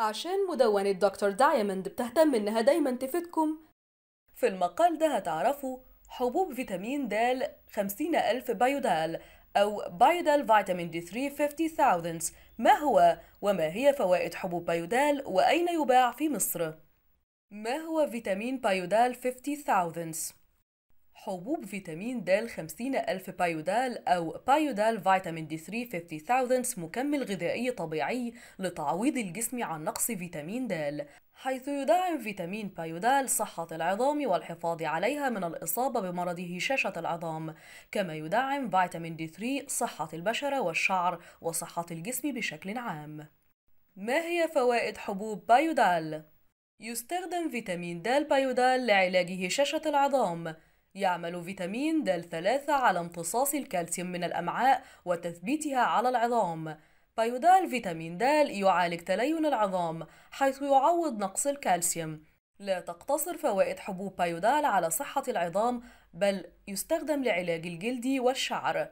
عشان مدونة دكتور دايموند بتهتم إنها دايما تفيدكم في المقال ده هتعرفوا حبوب فيتامين د 50 ألف بايودال أو بايودال فيتامين دي 3 50000 ما هو وما هي فوائد حبوب بايودال وأين يباع في مصر؟ ما هو فيتامين بايودال 50000؟ حبوب فيتامين د 50 ألف بايودال أو بايودال فيتامين دي 3 مكمل غذائي طبيعي لتعويض الجسم عن نقص فيتامين د حيث يدعم فيتامين بايودال صحة العظام والحفاظ عليها من الإصابة بمرض هشاشة العظام كما يدعم فيتامين دي 3 صحة البشرة والشعر وصحة الجسم بشكل عام ما هي فوائد حبوب بايودال؟ يستخدم فيتامين د بايودال لعلاج هشاشة العظام يعمل فيتامين د ثلاثة على امتصاص الكالسيوم من الأمعاء وتثبيتها على العظام فيدال فيتامين د يعالج تلين العظام حيث يعوض نقص الكالسيوم لا تقتصر فوائد حبوب بايودال على صحة العظام بل يستخدم لعلاج الجلد والشعر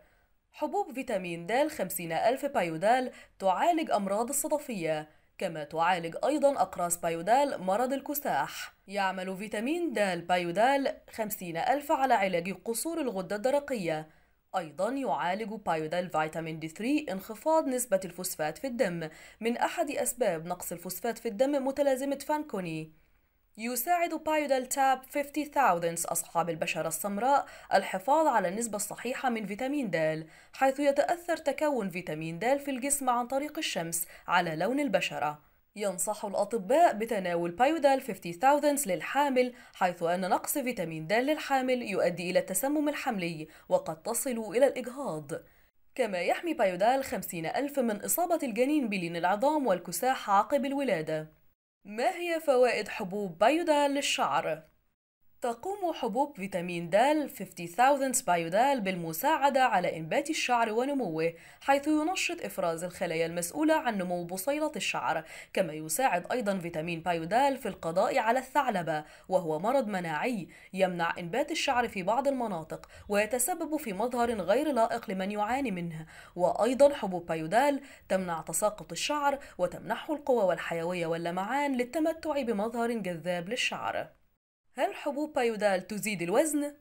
حبوب فيتامين د 50 ألف بايودال تعالج أمراض الصدفية كما تعالج أيضا أقراص بايودال مرض الكساح يعمل فيتامين د بايودال 50 ألف على علاج قصور الغدة الدرقية أيضا يعالج بايودال فيتامين دي 3 انخفاض نسبة الفوسفات في الدم من أحد أسباب نقص الفوسفات في الدم متلازمة فانكوني يساعد بايودال تاب 50,000 أصحاب البشرة السمراء الحفاظ على النسبة الصحيحة من فيتامين د حيث يتأثر تكون فيتامين د في الجسم عن طريق الشمس على لون البشرة ينصح الأطباء بتناول بايودال 50,000 للحامل حيث أن نقص فيتامين د للحامل يؤدي إلى التسمم الحملي وقد تصل إلى الإجهاض كما يحمي بايودال 50,000 من إصابة الجنين بلين العظام والكساح عقب الولادة ما هي فوائد حبوب بيضاء للشعر؟ تقوم حبوب فيتامين د 50000 بايودال بالمساعدة على إنبات الشعر ونموه حيث ينشط إفراز الخلايا المسؤولة عن نمو بصيلة الشعر كما يساعد أيضا فيتامين بايودال في القضاء على الثعلبة وهو مرض مناعي يمنع إنبات الشعر في بعض المناطق ويتسبب في مظهر غير لائق لمن يعاني منه وأيضا حبوب بايودال تمنع تساقط الشعر وتمنحه القوة والحيوية واللمعان للتمتع بمظهر جذاب للشعر هل حبوب بايودال تزيد الوزن؟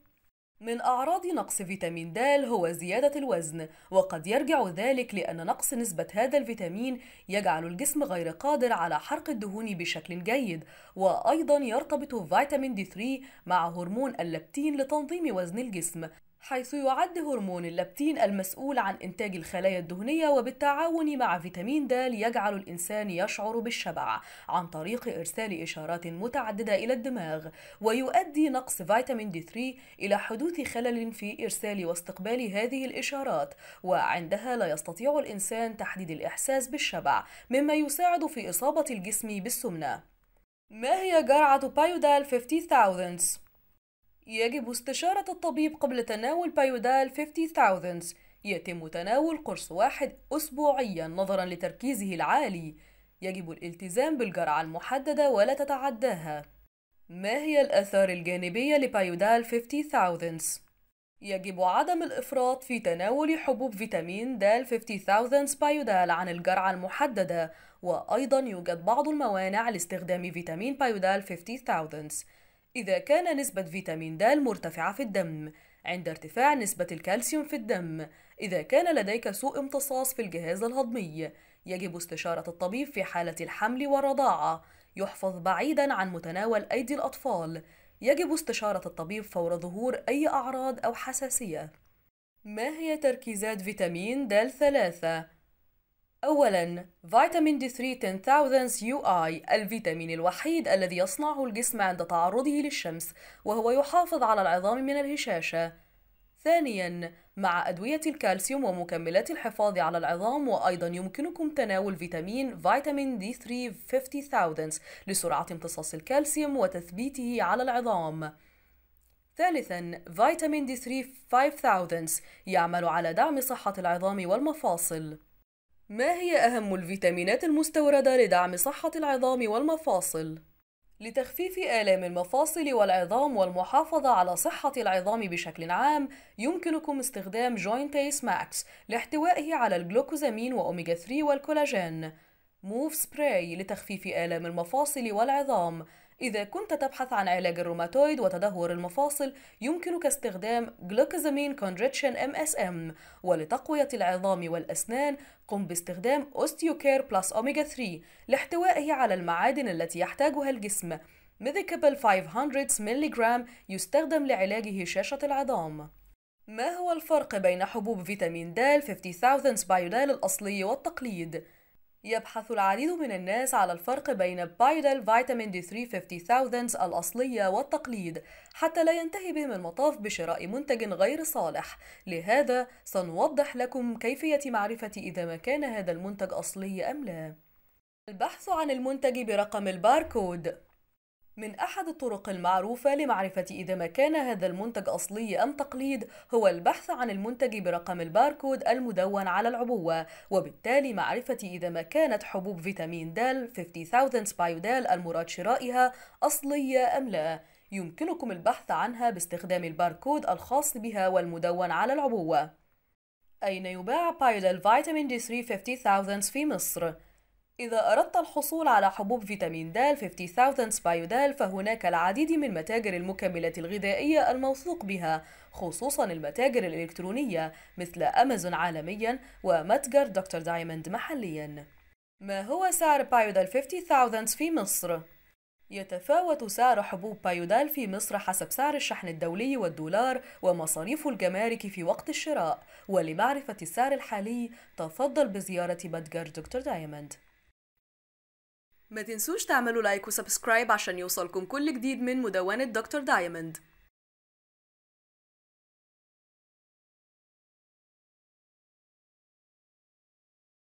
من أعراض نقص فيتامين د هو زيادة الوزن، وقد يرجع ذلك لأن نقص نسبة هذا الفيتامين يجعل الجسم غير قادر على حرق الدهون بشكل جيد، وأيضًا يرتبط فيتامين دي 3 مع هرمون اللبتين لتنظيم وزن الجسم، حيث يعد هرمون اللبتين المسؤول عن إنتاج الخلايا الدهنية وبالتعاون مع فيتامين د يجعل الإنسان يشعر بالشبع عن طريق إرسال إشارات متعددة إلى الدماغ ويؤدي نقص فيتامين دي 3 إلى حدوث خلل في إرسال واستقبال هذه الإشارات وعندها لا يستطيع الإنسان تحديد الإحساس بالشبع مما يساعد في إصابة الجسم بالسمنة ما هي جرعة بايودال 50000؟ يجب استشارة الطبيب قبل تناول بايودال 50,000 يتم تناول قرص واحد أسبوعيا نظرا لتركيزه العالي يجب الالتزام بالجرعة المحددة ولا تتعداها ما هي الآثار الجانبية لبايودال 50,000؟ يجب عدم الإفراط في تناول حبوب فيتامين دال 50,000 بايودال عن الجرعة المحددة وأيضا يوجد بعض الموانع لاستخدام فيتامين بايودال 50,000 إذا كان نسبة فيتامين د مرتفعة في الدم عند ارتفاع نسبة الكالسيوم في الدم إذا كان لديك سوء امتصاص في الجهاز الهضمي يجب استشارة الطبيب في حالة الحمل والرضاعة يحفظ بعيدا عن متناول أيدي الأطفال يجب استشارة الطبيب فور ظهور أي أعراض أو حساسية ما هي تركيزات فيتامين د 3 أولاً فيتامين D3 10000 آي الفيتامين الوحيد الذي يصنعه الجسم عند تعرضه للشمس وهو يحافظ على العظام من الهشاشة ثانياً مع أدوية الكالسيوم ومكملات الحفاظ على العظام وأيضا يمكنكم تناول فيتامين فيتامين دي 3 50000 لسرعة امتصاص الكالسيوم وتثبيته على العظام ثالثا فيتامين دي 3 5000 يعمل على دعم صحة العظام والمفاصل ما هي أهم الفيتامينات المستوردة لدعم صحة العظام والمفاصل؟ لتخفيف آلام المفاصل والعظام والمحافظة على صحة العظام بشكل عام، يمكنكم استخدام جوينتيس ماكس لاحتوائه على الجلوكوزامين وأوميجا 3 والكولاجين. موف سبراي لتخفيف آلام المفاصل والعظام إذا كنت تبحث عن علاج الروماتويد وتدهور المفاصل يمكنك استخدام جلوكازامين كونجريتشن MSM ولتقوية العظام والأسنان قم باستخدام أوستيوكير بلس أوميجا 3 لاحتوائه على المعادن التي يحتاجها الجسم ميديكابل 500 ملغ يستخدم لعلاج هشاشة العظام ما هو الفرق بين حبوب فيتامين د 50000 بايودال الأصلي والتقليد؟ يبحث العديد من الناس على الفرق بين بايدل فيتامين دي 350 الأصلية والتقليد حتى لا ينتهي بهم المطاف بشراء منتج غير صالح لهذا سنوضح لكم كيفية معرفة إذا ما كان هذا المنتج أصلي أم لا البحث عن المنتج برقم الباركود من أحد الطرق المعروفة لمعرفة إذا ما كان هذا المنتج أصلي أم تقليد هو البحث عن المنتج برقم الباركود المدون على العبوة وبالتالي معرفة إذا ما كانت حبوب فيتامين د 50000 سبايودال المراد شرائها أصلية أم لا يمكنكم البحث عنها باستخدام الباركود الخاص بها والمدون على العبوة أين يباع بايودال فيتامين دي 3 50000 في مصر؟ إذا أردت الحصول على حبوب فيتامين د 50000 سبايودال فهناك العديد من متاجر المكملات الغذائية الموثوق بها خصوصا المتاجر الإلكترونية مثل أمازون عالميا ومتجر دكتور دايموند محليا ما هو سعر بايودال 50000 في مصر؟ يتفاوت سعر حبوب بايودال في مصر حسب سعر الشحن الدولي والدولار ومصاريف الجمارك في وقت الشراء ولمعرفة السعر الحالي تفضل بزيارة متجر دكتور دايموند ما تنسوش تعملوا لايك وسبسكرايب عشان يوصلكم كل جديد من مدونة دكتور دايموند